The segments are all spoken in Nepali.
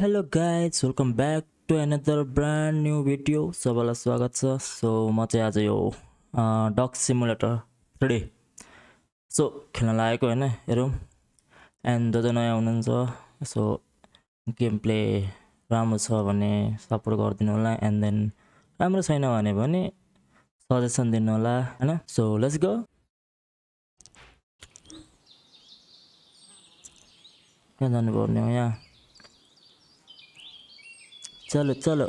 Hello guys welcome back to another brand new video सबैलाई स्वागत छ सो म चाहिँ आज यो डक सिमुलेटर थ्री सो खेल्न लागेको होइन हेरौँ एन्ड जो नयाँ हुनुहुन्छ सो गेम प्ले राम्रो छ भने सपोर्ट गरिदिनु होला एन्ड देन राम्रो छैन भने पनि सजेसन दिनु होला होइन सो लेट्स गो कहाँ जानुपर्ने हो यहाँ চলো চলো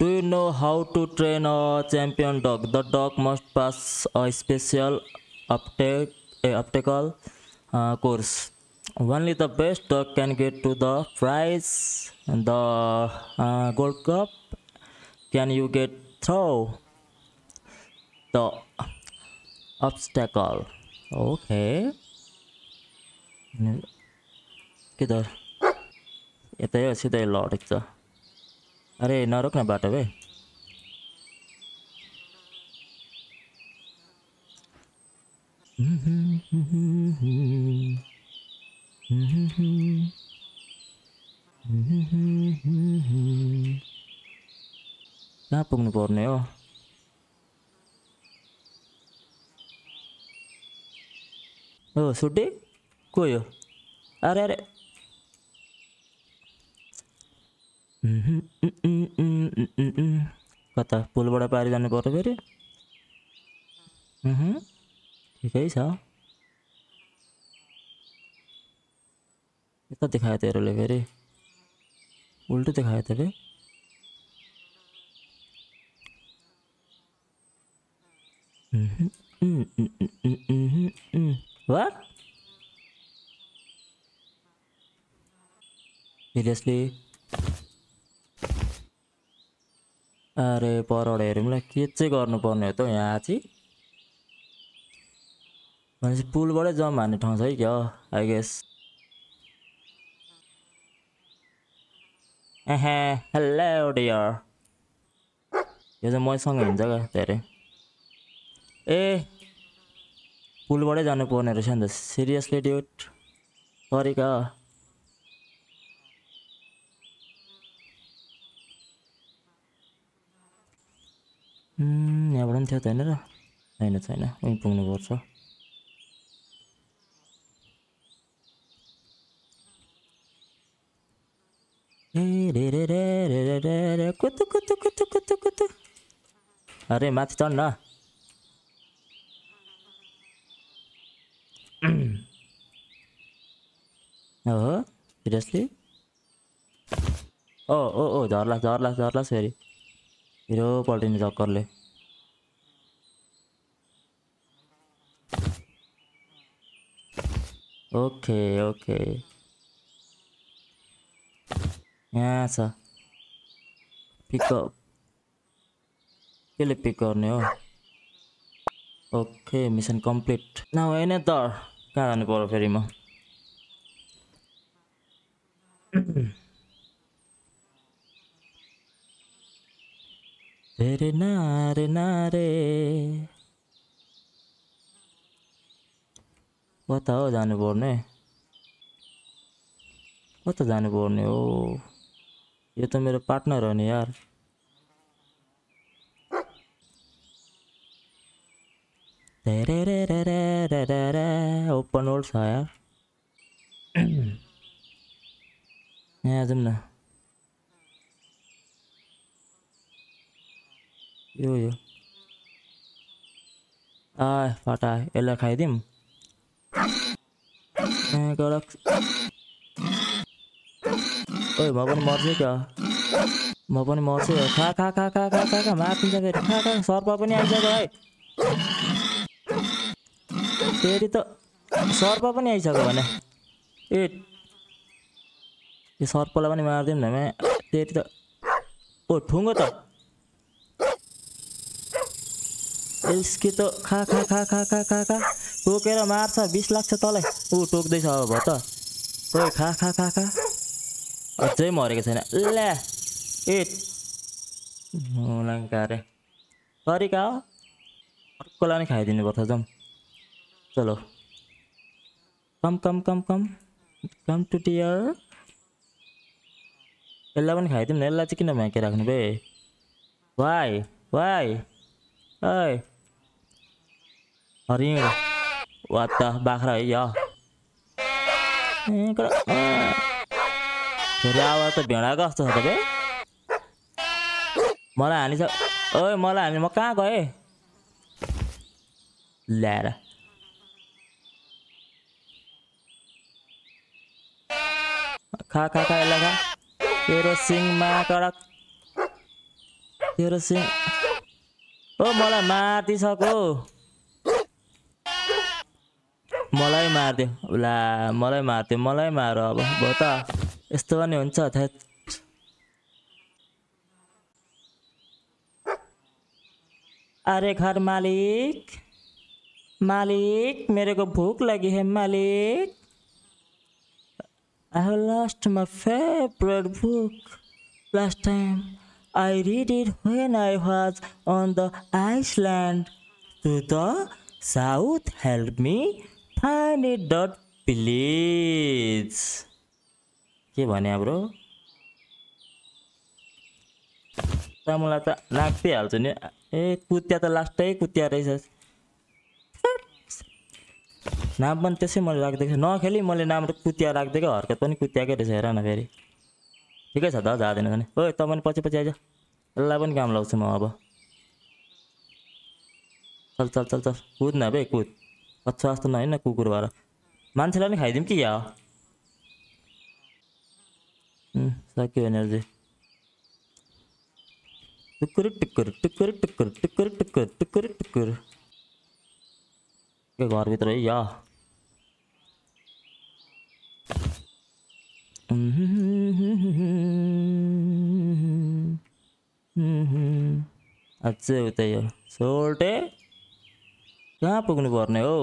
Do you know how to train a champion dog? The dog must pass a special uptake, uh, obstacle uh, course. Only the best dog can get to the prize, the uh, Gold Cup. Can you get through the obstacle? Okay. किधर එතේ සිතේ ලෝටෙක්ත අරේ නරොක්න බටවේ Napung ni Borneo. Oh, oh sudah? Koyo. Are are कता पुलबाट पारि जानु पऱ्यो फेरि तो ठिकै छ यता दिखाया तेरे लिए फिर उल्टे दिखाया तेरे सीरियसली अरे हेरौँ हेरौँला के चाहिँ गर्नुपर्ने हो त यहाँ चाहिँ भनेपछि पुलबाटै जम्प हान्ने ठाउँ छ है क्या आई गेस एहे हेलो डियर यो चाहिँ मैसँग हिँड्छ क्या धेरै ए पुलबाटै जानुपर्ने रहेछ नि त सिरियसली ड्युट सरी क्या यहाँबाट पनि थियो त होइन र छैन छैन उहीँ पुग्नुपर्छ रे रे रे रे रे कुतु कुतु कुतु कुतु कुतु अरे माथि चढ्न हो सिरियसली ओ ओ ओ झर्ला झर्ला झर्ला फेरि हिरो पल्टिने चक्करले ओके ओके यहाँ छ पिकअप केले पिक गर्ने हो ओके मिसन कम्प्लिट नभए नै त कहाँ जानु पर्यो फेरि म फिर नार नारे बताओ जाने बोलने तो जाने बोलने ओ ये तो मेरे पार्टनर है ना यार रे रे रे रे रे रे रे ओपन ओल्ड था यार नहीं जमना यो यो आ फाटा यसलाई खाइदिउँ ओ म पनि मर्छु क्या म पनि मर्छु खा खा खा खा खा खा खा मार्किन्छ फेरि खा खा सर्प पनि आइसक्यो है फेरि त सर्प पनि आइसक्यो भने ए यो सर्पलाई पनि मारिदिउँ न म्या फेरि त ओ ठुङ्गो त एल्सके त खा खा खा खा खा खा खा टोकेर मार्छ बिस लाग्छ तँलाई ऊ टोक्दैछ अब भयो त ओ खा खा खा खा अझै मरेको छैन ल्या ए लङ्का अरे सरी कहाँ हो अर्कोलाई नै खाइदिनु पर्छ जाउँ चलो कम कम कम कम कम टु टियर यसलाई पनि खाइदिउँ न यसलाई चाहिँ किन भ्याँके राख्नु बे वाइ वाइ हरिण वा त बाख्रा है य फेरि आवाज त भेडा कस्तो छ तपाईँ मलाई हानिस ओए मलाई हाने म कहाँ गएँ ल्याएर खा खा खा यसलाई खा तेरो सिङमा कडक तेरो सिङ ओ मलाई माथि सको मलाई मारिदियो ला मलाई मारिदियो मलाई मार अब भयो त यस्तो पनि हुन्छ थ्याच अरे घर मालिक मालिक मेरे को भूख लगी है मालिक I have lost my favourite book last time I read it when I was on the Iceland to the south help me planet dot village के भने हाम्रो मलाई त लाग्दै हाल्छु नि ए कुत्या त लास्टै कुत्या रहेछ नाम पनि त्यसै मैले राखिदिएको छु नखेलि मैले नाम कुत्या राखिदिएको हर्कत पनि कुत्याकै रहेछ हेर न फेरि ठिकै छ त झाँदैन भने ओ त पनि पछि पछि आइज यसलाई पनि काम लाउँछु म अब चल चल चल चल कुद् न बे कुद अच्छा ಅಷ್ಟು ना कुकुर ಮನ್ಸಿಲ್ಲ मंला ಕಿ ಯಾ ಹ್ಞೂ ಸಾಕಿವೆ ಎನರ್ಜಿ टिकुर टिकुर टिकुर टिकुर टिकुर टिकुर टिकुर टिकुर के घर या अच्छे होते सोल्टे कहाँ पुग्नु पर्ने हौ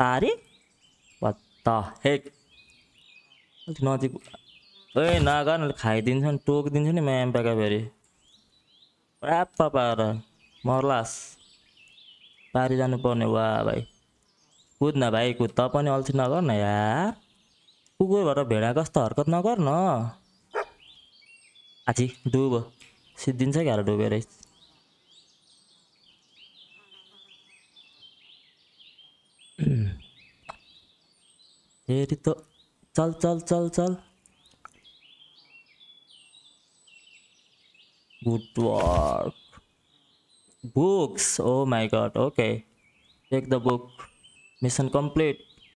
सारी पत्ता हेक अलिक नजिक ए नगर खाइदिन्छ नि टोकिदिन्छ नि म्याम प्याका फेरि प्राप्प पाएर मर्लास पारी जानुपर्ने वा भाइ कुद्न न भाइ कुद् त पनि अल्छी नगर न यार कुकुरबाट भेडा कस्तो हरकत नगर न आछि डुब सिद्धिन्छ क्यारो डुबेर এই তো চল চল চল চল good work books oh my god okay take the book mission complete